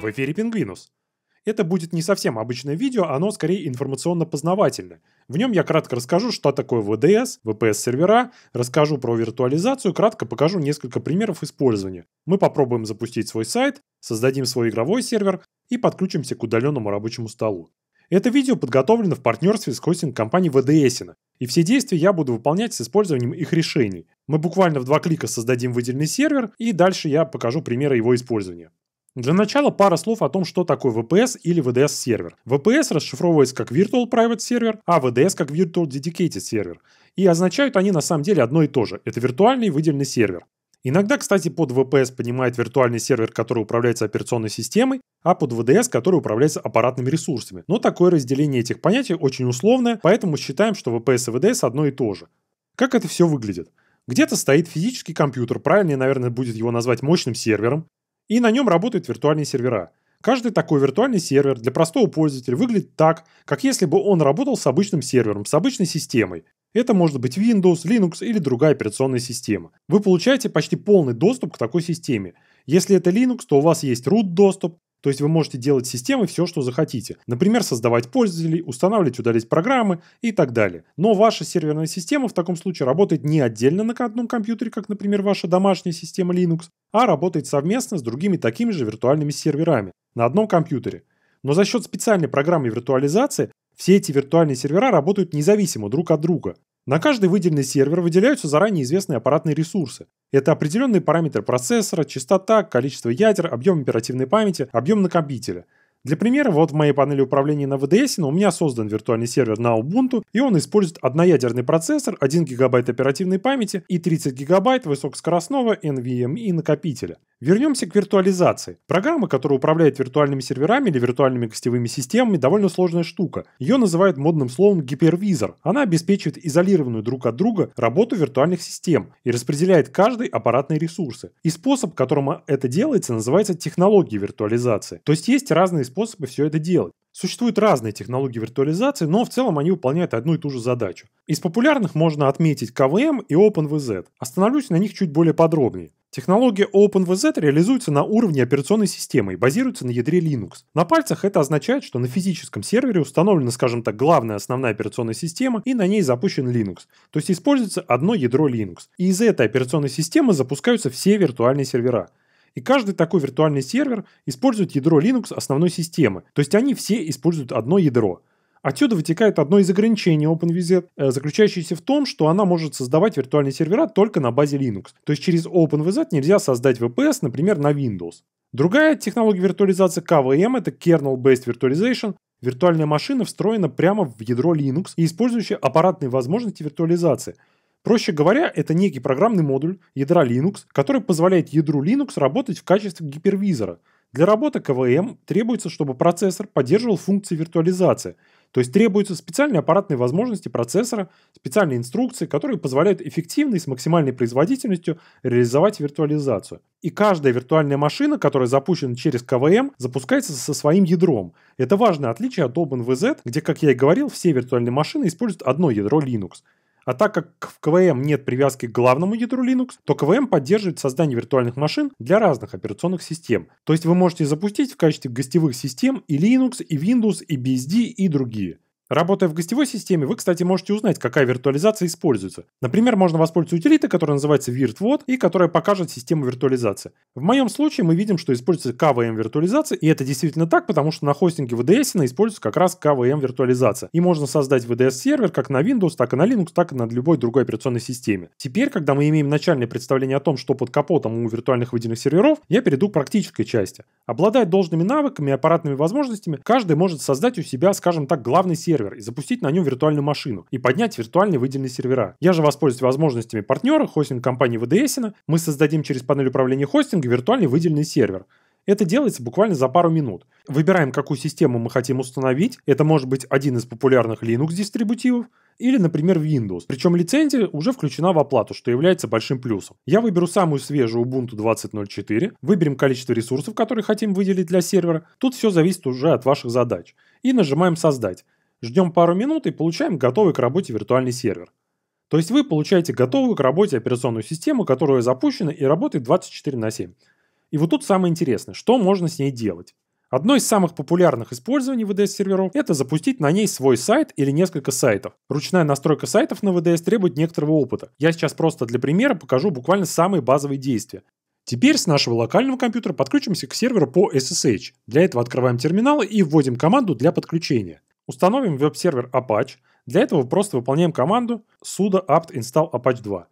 В эфире «Пингвинус». Это будет не совсем обычное видео, оно скорее информационно-познавательное. В нем я кратко расскажу, что такое VDS, VPS-сервера, расскажу про виртуализацию, кратко покажу несколько примеров использования. Мы попробуем запустить свой сайт, создадим свой игровой сервер и подключимся к удаленному рабочему столу. Это видео подготовлено в партнерстве с хостинг-компанией VDS, и все действия я буду выполнять с использованием их решений. Мы буквально в два клика создадим выделенный сервер, и дальше я покажу примеры его использования. Для начала пара слов о том, что такое VPS или VDS сервер. VPS расшифровывается как Virtual Private Server, а VDS как Virtual Dedicated Server. И означают они на самом деле одно и то же. Это виртуальный выделенный сервер. Иногда, кстати, под VPS понимает виртуальный сервер, который управляется операционной системой, а под VDS, который управляется аппаратными ресурсами. Но такое разделение этих понятий очень условное, поэтому считаем, что VPS и VDS одно и то же. Как это все выглядит? Где-то стоит физический компьютер, правильнее, наверное, будет его назвать мощным сервером, и на нем работают виртуальные сервера. Каждый такой виртуальный сервер для простого пользователя выглядит так, как если бы он работал с обычным сервером, с обычной системой. Это может быть Windows, Linux или другая операционная система. Вы получаете почти полный доступ к такой системе. Если это Linux, то у вас есть root доступ, то есть вы можете делать системы все, что захотите. Например, создавать пользователей, устанавливать, удалить программы и так далее. Но ваша серверная система в таком случае работает не отдельно на одном компьютере, как, например, ваша домашняя система Linux, а работает совместно с другими такими же виртуальными серверами на одном компьютере. Но за счет специальной программы виртуализации все эти виртуальные сервера работают независимо друг от друга. На каждый выделенный сервер выделяются заранее известные аппаратные ресурсы. Это определенный параметр процессора, частота, количество ядер, объем оперативной памяти, объем накопителя – для примера, вот в моей панели управления на VDS ну, у меня создан виртуальный сервер на Ubuntu, и он использует одноядерный процессор, 1 гигабайт оперативной памяти и 30 гигабайт высокоскоростного NVMe накопителя. Вернемся к виртуализации. Программа, которая управляет виртуальными серверами или виртуальными гостевыми системами, довольно сложная штука. Ее называют модным словом гипервизор. Она обеспечивает изолированную друг от друга работу виртуальных систем и распределяет каждый аппаратные ресурсы. И способ, которым это делается, называется технологией виртуализации. То есть есть разные способы все это делать. Существуют разные технологии виртуализации, но в целом они выполняют одну и ту же задачу. Из популярных можно отметить KVM и OpenVZ. Остановлюсь на них чуть более подробнее. Технология OpenVZ реализуется на уровне операционной системы и базируется на ядре Linux. На пальцах это означает, что на физическом сервере установлена, скажем так, главная основная операционная система и на ней запущен Linux. То есть используется одно ядро Linux. И из этой операционной системы запускаются все виртуальные сервера. И каждый такой виртуальный сервер использует ядро Linux основной системы. То есть они все используют одно ядро. Отсюда вытекает одно из ограничений OpenVZ, э, заключающееся в том, что она может создавать виртуальные сервера только на базе Linux. То есть через OpenVZ нельзя создать VPS, например, на Windows. Другая технология виртуализации KVM — это Kernel Based Virtualization. Виртуальная машина встроена прямо в ядро Linux и использующая аппаратные возможности виртуализации — Проще говоря, это некий программный модуль ядра Linux, который позволяет ядру Linux работать в качестве гипервизора. Для работы КВМ требуется, чтобы процессор поддерживал функции виртуализации, то есть требуются специальные аппаратные возможности процессора, специальные инструкции, которые позволяют эффективно и с максимальной производительностью реализовать виртуализацию. И каждая виртуальная машина, которая запущена через КВМ, запускается со своим ядром. Это важное отличие от OpenVZ, где, как я и говорил, все виртуальные машины используют одно ядро Linux. А так как в КВМ нет привязки к главному ядру Linux, то КВМ поддерживает создание виртуальных машин для разных операционных систем. То есть вы можете запустить в качестве гостевых систем и Linux, и Windows, и BSD, и другие. Работая в гостевой системе, вы, кстати, можете узнать, какая виртуализация используется. Например, можно воспользоваться утилитой, которая называется virtVOD и которая покажет систему виртуализации. В моем случае мы видим, что используется KVM виртуализация, и это действительно так, потому что на хостинге VDS используется как раз KVM виртуализация. И можно создать VDS сервер как на Windows, так и на Linux, так и на любой другой операционной системе. Теперь, когда мы имеем начальное представление о том, что под капотом у виртуальных выделенных серверов, я перейду к практической части. Обладая должными навыками и аппаратными возможностями, каждый может создать у себя, скажем так, главный сервер сервер и запустить на нем виртуальную машину и поднять виртуальные выделенные сервера. Я же воспользуюсь возможностями партнера, хостинг-компании VDS, мы создадим через панель управления хостинга виртуальный выделенный сервер. Это делается буквально за пару минут. Выбираем, какую систему мы хотим установить. Это может быть один из популярных Linux-дистрибутивов, или, например, Windows. Причем лицензия уже включена в оплату, что является большим плюсом. Я выберу самую свежую Ubuntu 20.04, выберем количество ресурсов, которые хотим выделить для сервера. Тут все зависит уже от ваших задач. И нажимаем «Создать» ждем пару минут и получаем готовый к работе виртуальный сервер. То есть вы получаете готовую к работе операционную систему, которая запущена и работает 24 на 7. И вот тут самое интересное, что можно с ней делать. Одно из самых популярных использований VDS-серверов – это запустить на ней свой сайт или несколько сайтов. Ручная настройка сайтов на VDS требует некоторого опыта. Я сейчас просто для примера покажу буквально самые базовые действия. Теперь с нашего локального компьютера подключимся к серверу по SSH. Для этого открываем терминал и вводим команду для подключения. Установим веб-сервер Apache. Для этого просто выполняем команду sudo apt install apache 2.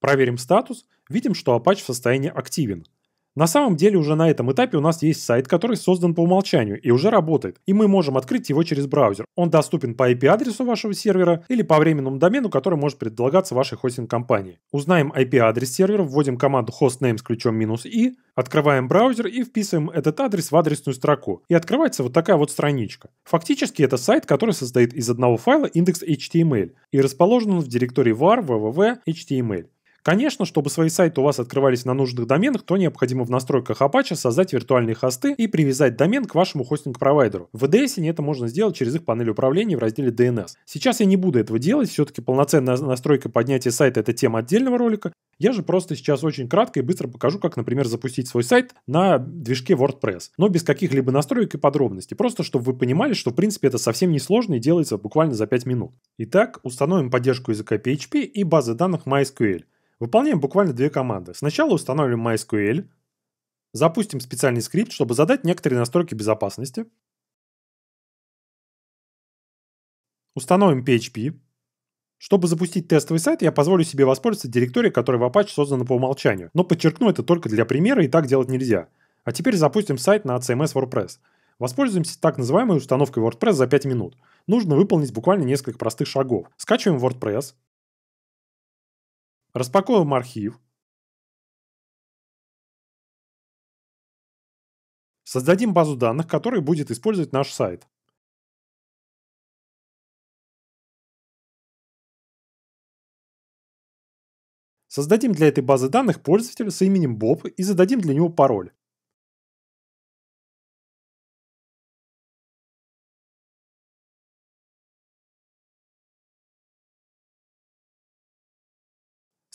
Проверим статус, видим, что Apache в состоянии активен – на самом деле уже на этом этапе у нас есть сайт, который создан по умолчанию и уже работает, и мы можем открыть его через браузер. Он доступен по IP-адресу вашего сервера или по временному домену, который может предлагаться вашей хостинг-компании. Узнаем IP-адрес сервера, вводим команду hostname с ключом минус «и», открываем браузер и вписываем этот адрес в адресную строку. И открывается вот такая вот страничка. Фактически это сайт, который состоит из одного файла index.html эм и расположен он в директории var, www, html. Конечно, чтобы свои сайты у вас открывались на нужных доменах, то необходимо в настройках Apache создать виртуальные хосты и привязать домен к вашему хостинг-провайдеру. В EDS это можно сделать через их панель управления в разделе DNS. Сейчас я не буду этого делать, все-таки полноценная настройка поднятия сайта это тема отдельного ролика. Я же просто сейчас очень кратко и быстро покажу, как, например, запустить свой сайт на движке WordPress, но без каких-либо настроек и подробностей, просто чтобы вы понимали, что в принципе это совсем не сложно и делается буквально за 5 минут. Итак, установим поддержку языка PHP и базы данных MySQL. Выполняем буквально две команды. Сначала установим MySQL, запустим специальный скрипт, чтобы задать некоторые настройки безопасности. Установим PHP. Чтобы запустить тестовый сайт, я позволю себе воспользоваться директорией, которая в Apache создана по умолчанию. Но подчеркну, это только для примера, и так делать нельзя. А теперь запустим сайт на CMS WordPress. Воспользуемся так называемой установкой WordPress за 5 минут. Нужно выполнить буквально несколько простых шагов. Скачиваем WordPress, Распаковываем архив. Создадим базу данных, которая будет использовать наш сайт. Создадим для этой базы данных пользователя с именем Боб и зададим для него пароль.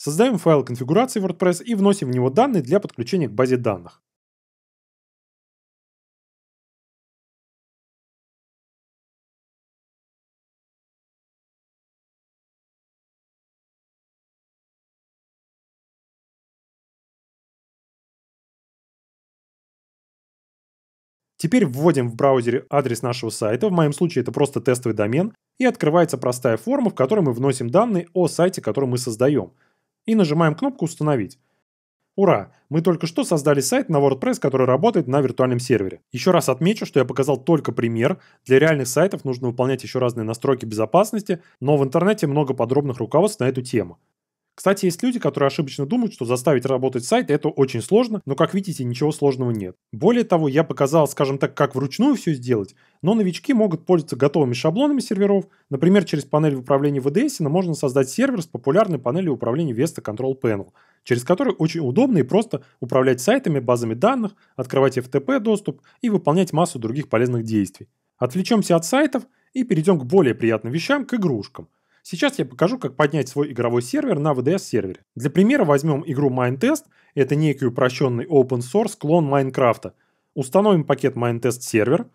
Создаем файл конфигурации WordPress и вносим в него данные для подключения к базе данных. Теперь вводим в браузере адрес нашего сайта, в моем случае это просто тестовый домен, и открывается простая форма, в которой мы вносим данные о сайте, который мы создаем и нажимаем кнопку «Установить». Ура! Мы только что создали сайт на WordPress, который работает на виртуальном сервере. Еще раз отмечу, что я показал только пример. Для реальных сайтов нужно выполнять еще разные настройки безопасности, но в интернете много подробных руководств на эту тему. Кстати, есть люди, которые ошибочно думают, что заставить работать сайт это очень сложно, но, как видите, ничего сложного нет. Более того, я показал, скажем так, как вручную все сделать, но новички могут пользоваться готовыми шаблонами серверов. Например, через панель управления VDS можно создать сервер с популярной панелью управления Vesta Control Panel, через который очень удобно и просто управлять сайтами, базами данных, открывать FTP доступ и выполнять массу других полезных действий. Отвлечемся от сайтов и перейдем к более приятным вещам, к игрушкам. Сейчас я покажу, как поднять свой игровой сервер на VDS-сервере. Для примера возьмем игру Mindtest, это некий упрощенный open source клон Майнкрафта. Установим пакет Mindtest сервер,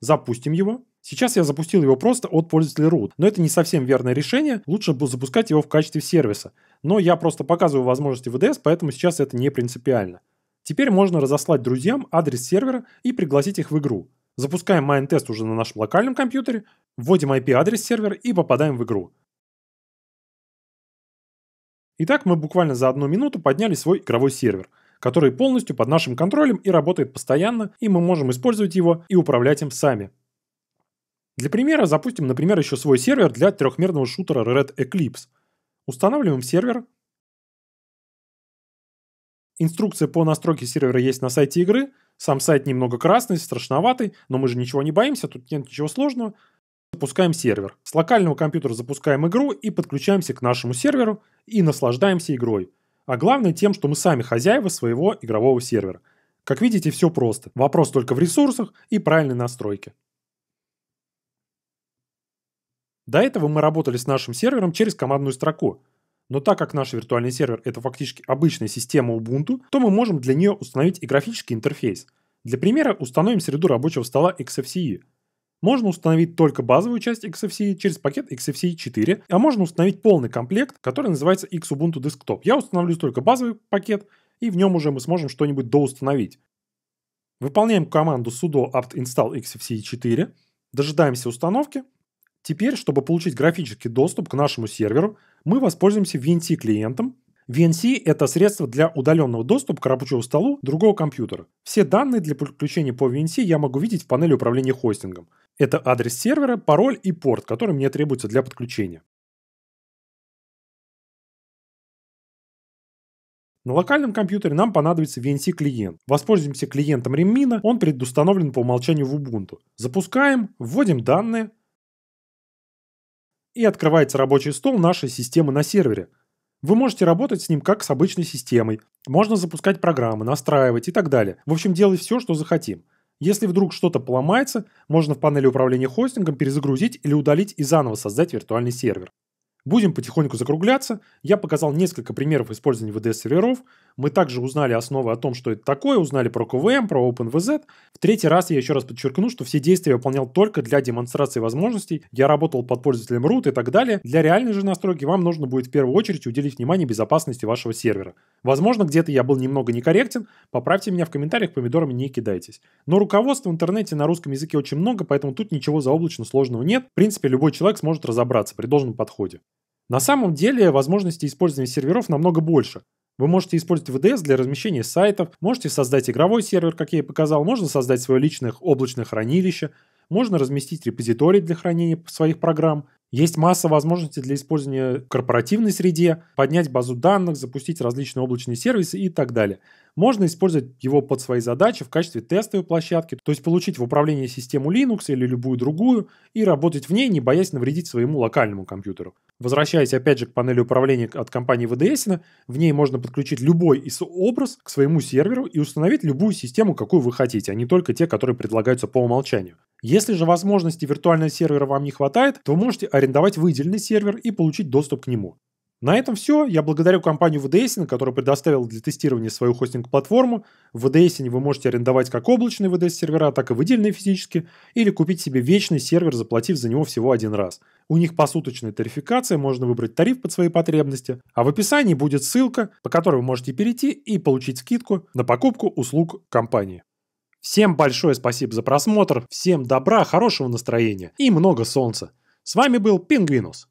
запустим его. Сейчас я запустил его просто от пользователя root, но это не совсем верное решение, лучше было запускать его в качестве сервиса. Но я просто показываю возможности VDS, поэтому сейчас это не принципиально. Теперь можно разослать друзьям адрес сервера и пригласить их в игру. Запускаем MindTest уже на нашем локальном компьютере, Вводим IP-адрес сервера и попадаем в игру. Итак, мы буквально за одну минуту подняли свой игровой сервер, который полностью под нашим контролем и работает постоянно, и мы можем использовать его и управлять им сами. Для примера запустим, например, еще свой сервер для трехмерного шутера Red Eclipse. Устанавливаем сервер. Инструкция по настройке сервера есть на сайте игры. Сам сайт немного красный, страшноватый, но мы же ничего не боимся, тут нет ничего сложного запускаем сервер. С локального компьютера запускаем игру и подключаемся к нашему серверу и наслаждаемся игрой. А главное тем, что мы сами хозяева своего игрового сервера. Как видите, все просто. Вопрос только в ресурсах и правильной настройке. До этого мы работали с нашим сервером через командную строку. Но так как наш виртуальный сервер это фактически обычная система Ubuntu, то мы можем для нее установить и графический интерфейс. Для примера установим среду рабочего стола XFCE – можно установить только базовую часть XFCE через пакет XFCE 4, а можно установить полный комплект, который называется Xubuntu Desktop. Я установлю только базовый пакет, и в нем уже мы сможем что-нибудь доустановить. Выполняем команду sudo apt install XFCE 4, дожидаемся установки. Теперь, чтобы получить графический доступ к нашему серверу, мы воспользуемся VNC клиентом, VNC – это средство для удаленного доступа к рабочему столу другого компьютера. Все данные для подключения по VNC я могу видеть в панели управления хостингом. Это адрес сервера, пароль и порт, который мне требуется для подключения. На локальном компьютере нам понадобится VNC-клиент. Воспользуемся клиентом Реммина, он предустановлен по умолчанию в Ubuntu. Запускаем, вводим данные, и открывается рабочий стол нашей системы на сервере. Вы можете работать с ним как с обычной системой. Можно запускать программы, настраивать и так далее. В общем, делать все, что захотим. Если вдруг что-то поломается, можно в панели управления хостингом перезагрузить или удалить и заново создать виртуальный сервер. Будем потихоньку закругляться. Я показал несколько примеров использования VDS-серверов. Мы также узнали основы о том, что это такое, узнали про КВМ, про OpenVZ. В третий раз я еще раз подчеркну, что все действия я выполнял только для демонстрации возможностей. Я работал под пользователем root и так далее. Для реальной же настройки вам нужно будет в первую очередь уделить внимание безопасности вашего сервера. Возможно, где-то я был немного некорректен. Поправьте меня в комментариях, помидорами не кидайтесь. Но руководства в интернете на русском языке очень много, поэтому тут ничего заоблачно сложного нет. В принципе, любой человек сможет разобраться при должном подходе. На самом деле возможности использования серверов намного больше. Вы можете использовать VDS для размещения сайтов, можете создать игровой сервер, как я и показал, можно создать свое личное облачное хранилище – можно разместить репозиторий для хранения своих программ. Есть масса возможностей для использования в корпоративной среде, поднять базу данных, запустить различные облачные сервисы и так далее. Можно использовать его под свои задачи в качестве тестовой площадки, то есть получить в управление систему Linux или любую другую и работать в ней, не боясь навредить своему локальному компьютеру. Возвращаясь опять же к панели управления от компании VDS, в ней можно подключить любой из образ к своему серверу и установить любую систему, какую вы хотите, а не только те, которые предлагаются по умолчанию. Если же возможности виртуального сервера вам не хватает, то вы можете арендовать выделенный сервер и получить доступ к нему. На этом все. Я благодарю компанию VDSense, которая предоставила для тестирования свою хостинг-платформу. В VDSense вы можете арендовать как облачные VDS-сервера, так и выделенные физически, или купить себе вечный сервер, заплатив за него всего один раз. У них посуточная тарификация, можно выбрать тариф под свои потребности. А в описании будет ссылка, по которой вы можете перейти и получить скидку на покупку услуг компании. Всем большое спасибо за просмотр, всем добра, хорошего настроения и много солнца. С вами был Пингвинус.